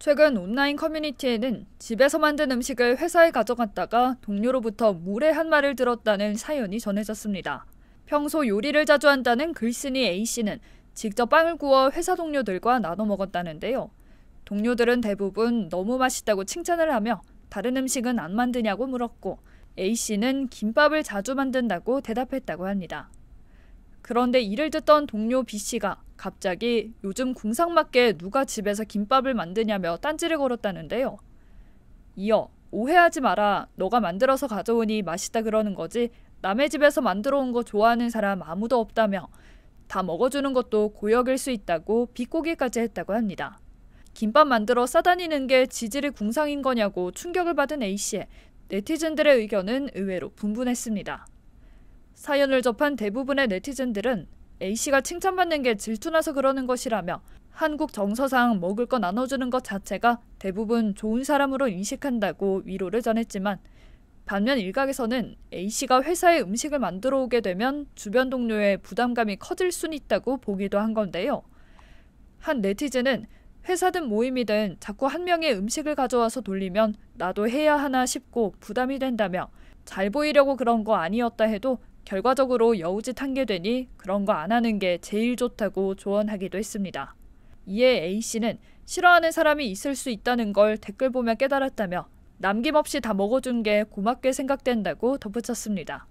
최근 온라인 커뮤니티에는 집에서 만든 음식을 회사에 가져갔다가 동료로부터 물에 한 말을 들었다는 사연이 전해졌습니다. 평소 요리를 자주 한다는 글쓴이 A씨는 직접 빵을 구워 회사 동료들과 나눠 먹었다는데요. 동료들은 대부분 너무 맛있다고 칭찬을 하며 다른 음식은 안 만드냐고 물었고 A씨는 김밥을 자주 만든다고 대답했다고 합니다. 그런데 이를 듣던 동료 B씨가 갑자기 요즘 궁상맞게 누가 집에서 김밥을 만드냐며 딴지를 걸었다는데요. 이어 오해하지 마라. 너가 만들어서 가져오니 맛있다 그러는 거지. 남의 집에서 만들어 온 거 좋아하는 사람 아무도 없다며 다 먹어주는 것도 고역일 수 있다고 비꼬기까지 했다고 합니다. 김밥 만들어 싸다니는 게지질의 궁상인 거냐고 충격을 받은 a 씨에 네티즌들의 의견은 의외로 분분했습니다. 사연을 접한 대부분의 네티즌들은 A씨가 칭찬받는 게 질투나서 그러는 것이라며 한국 정서상 먹을 거 나눠주는 것 자체가 대부분 좋은 사람으로 인식한다고 위로를 전했지만 반면 일각에서는 A씨가 회사에 음식을 만들어 오게 되면 주변 동료의 부담감이 커질 순 있다고 보기도 한 건데요. 한 네티즌은 회사든 모임이든 자꾸 한 명의 음식을 가져와서 돌리면 나도 해야 하나 싶고 부담이 된다며 잘 보이려고 그런 거 아니었다 해도 결과적으로 여우짓 한 게 되니 그런 거 안 하는 게 제일 좋다고 조언하기도 했습니다. 이에 A씨는 싫어하는 사람이 있을 수 있다는 걸 댓글 보며 깨달았다며 남김없이 다 먹어준 게 고맙게 생각된다고 덧붙였습니다.